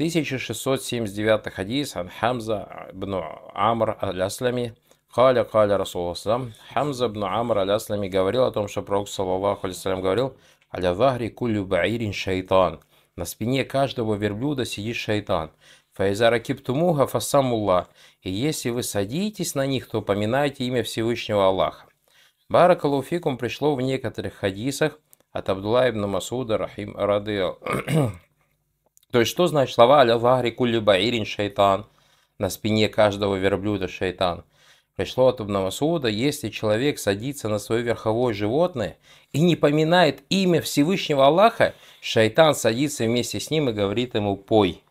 1679 хадис ан Хамза бн Амр аль-Аслами. Халя, халя, Расулассам. Хамза бн Амр аль-Аслами говорил о том, что Пророк, саллаллаху алейсалям, говорил, «Аля захри кулю баирин шайтан». На спине каждого верблюда сидит шайтан. Файзара киптумуха фасамулла. И если вы садитесь на них, то поминайте имя Всевышнего Аллаха. Баракалуфикум пришло в некоторых хадисах от Абдулла ибн Масуда, рахим, рады То есть, что значит слова «Аля вагри кулли баирин шайтан» на спине каждого верблюда шайтан? Пришло от Ибн Масуда, если человек садится на свое верховое животное и не поминает имя Всевышнего Аллаха, шайтан садится вместе с ним и говорит ему «пой».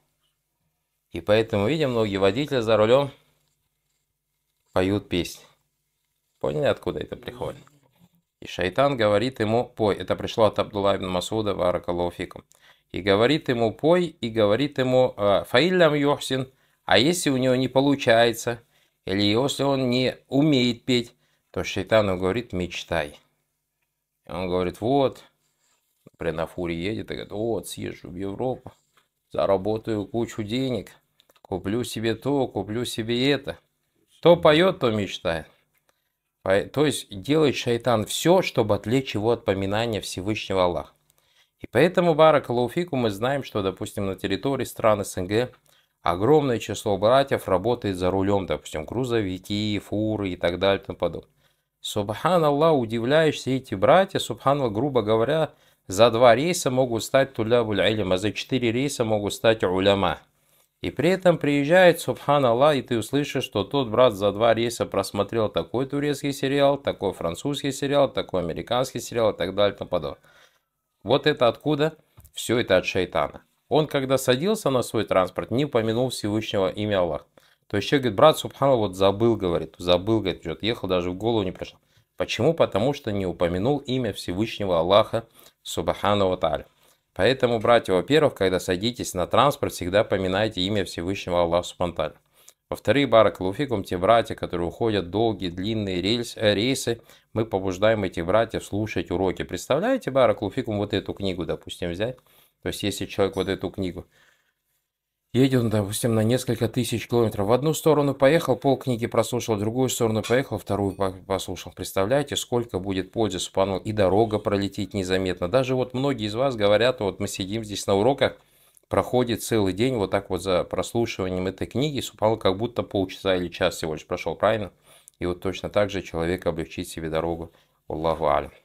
И поэтому, видим, многие водители за рулем поют песни. Поняли, откуда это приходит? И шайтан говорит ему «пой». Это пришло от Абдулла ибн Масуда «Варакалуфикум» и говорит ему пой, и говорит ему э, фаиллям йохсин, а если у него не получается, или если он не умеет петь, то шайтану говорит мечтай. И он говорит, вот, при на фуре едет и говорит, вот, съезжу в Европу, заработаю кучу денег, куплю себе то, куплю себе это. То поет, то мечтает. То есть делает шайтан все, чтобы отвлечь его от поминания Всевышнего Аллаха. И поэтому, Баракалуфику, мы знаем, что, допустим, на территории стран СНГ огромное число братьев работает за рулем, допустим, грузовики, фуры и так далее и тому подобное. Субханаллах, удивляешься, эти братья, субханаллах, грубо говоря, за два рейса могут стать тулябуль а за четыре рейса могут стать уляма. И при этом приезжает, субханаллах, и ты услышишь, что тот брат за два рейса просмотрел такой турецкий сериал, такой французский сериал, такой американский сериал и так далее и тому подобное. Вот это откуда? Все это от шайтана. Он, когда садился на свой транспорт, не упомянул Всевышнего имя Аллах. То есть человек говорит, брат Субхану вот забыл, говорит, забыл, говорит, вот ехал, даже в голову не пришел. Почему? Потому что не упомянул имя Всевышнего Аллаха Субхану Тааля. Поэтому, братья, во-первых, когда садитесь на транспорт, всегда поминайте имя Всевышнего Аллаха Субхану во-вторых, баракаллаху те братья, которые уходят долгие, длинные рельс, э, рейсы, мы побуждаем этих братьев слушать уроки. Представляете, баракаллаху вот эту книгу, допустим, взять? То есть, если человек вот эту книгу едет, ну, допустим, на несколько тысяч километров, в одну сторону поехал, пол книги прослушал, в другую сторону поехал, вторую послушал. Представляете, сколько будет пользы, супанул, и дорога пролетит незаметно. Даже вот многие из вас говорят, вот мы сидим здесь на уроках, проходит целый день вот так вот за прослушиванием этой книги, супало как будто полчаса или час всего лишь прошел, правильно? И вот точно так же человек облегчит себе дорогу. Аллаху аль.